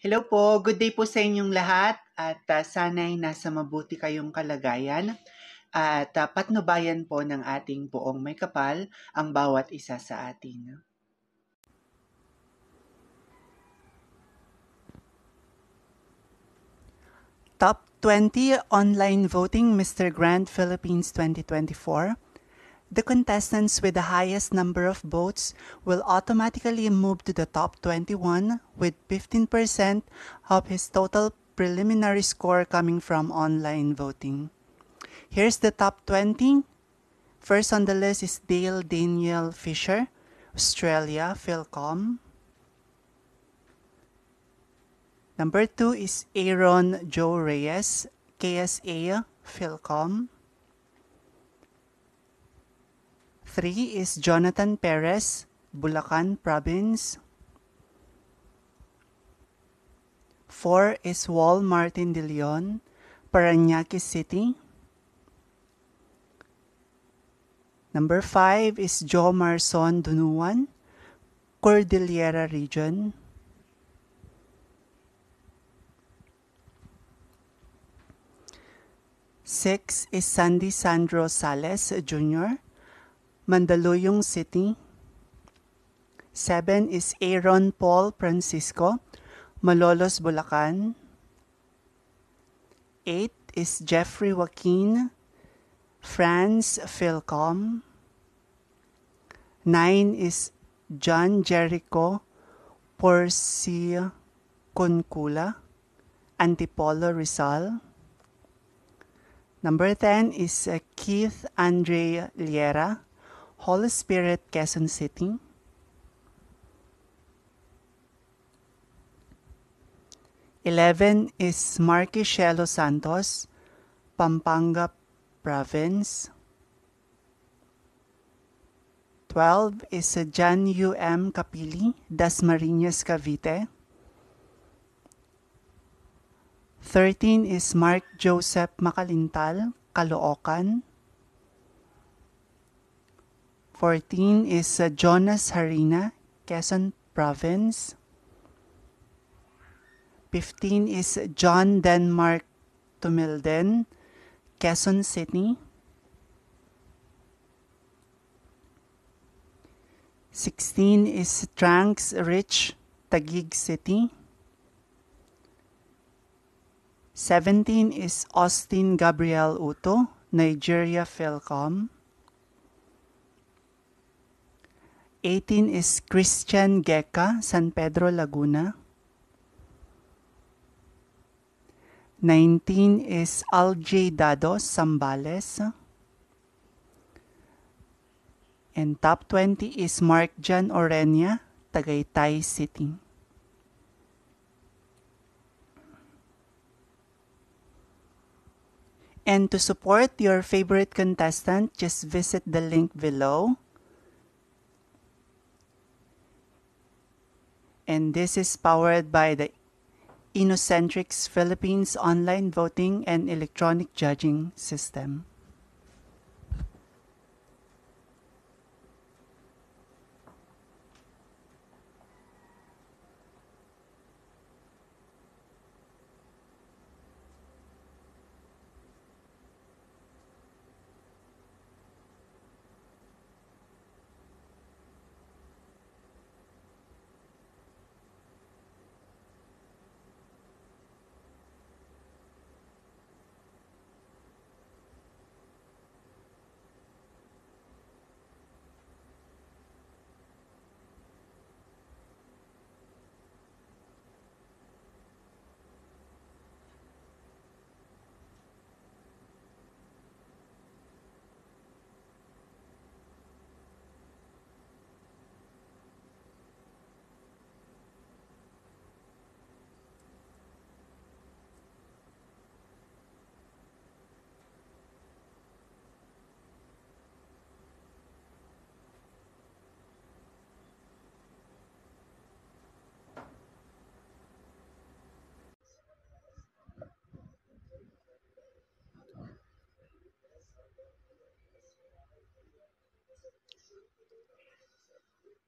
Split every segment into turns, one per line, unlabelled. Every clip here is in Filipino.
Hello po, good day po sa inyong lahat at uh, sana'y nasa mabuti kayong kalagayan at uh, patnubayan po ng ating poong may kapal ang bawat isa sa atin. Top 20 Online Voting Mr. Grand Philippines 2024 the contestants with the highest number of votes will automatically move to the top 21 with 15% of his total preliminary score coming from online voting. Here's the top 20. First on the list is Dale Daniel Fisher, Australia, Philcom. Number 2 is Aaron Joe Reyes, KSA, Philcom. 3 is Jonathan Perez, Bulacan Province. 4 is Wal Martin de Leon, Paranaque City. Number 5 is Joe Marson Dunuan, Cordillera Region. Six is Sandy Sandro Sales Jr., Mandaluyong City. 7 is Aaron Paul Francisco, Malolos, Bulacan. 8 is Jeffrey Joaquin, France, Philcom. 9 is John Jericho Porcia Concula, Antipolo Rizal. Number 10 is uh, Keith Andre Liera, Holy Spirit, Quezon City. Eleven is Marquishelo Santos, Pampanga Province. Twelve is Jan U. M. Capili, Dasmariñas, Cavite. Thirteen is Mark Joseph Makalintal, Caloocan. 14 is uh, Jonas Harina, Quezon Province. 15 is John Denmark Tumilden, Quezon City. 16 is Tranks Rich, Taguig City. 17 is Austin Gabriel Uto, Nigeria Philcom. 18 is Christian Gecka, San Pedro, Laguna. 19 is Alj Dado, Sambales. And top 20 is Mark Jan Orenia, Tagaytay City. And to support your favorite contestant, just visit the link below and this is powered by the Inocentrics Philippines online voting and electronic judging system.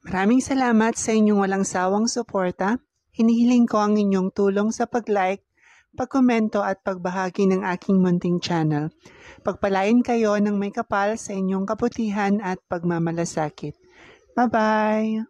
Maraming salamat sa inyong walang sawang suporta. Hinihiling ko ang inyong tulong sa pag-like, pagkomento at pagbahagi ng aking munting channel. Pagpalain kayo ng may kapal sa inyong kaputihan at pagmamalasakit. Bye-bye!